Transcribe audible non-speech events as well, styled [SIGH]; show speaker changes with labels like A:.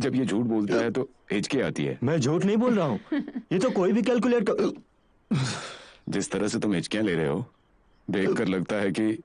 A: जब ये झूठ बोलता है तो हिचकी आती है
B: मैं झूठ नहीं बोल रहा हूँ [LAUGHS] ये तो कोई भी कैलकुलेट
C: कर...
D: जिस तरह से तुम हिचकियां ले रहे हो देखकर लगता है कि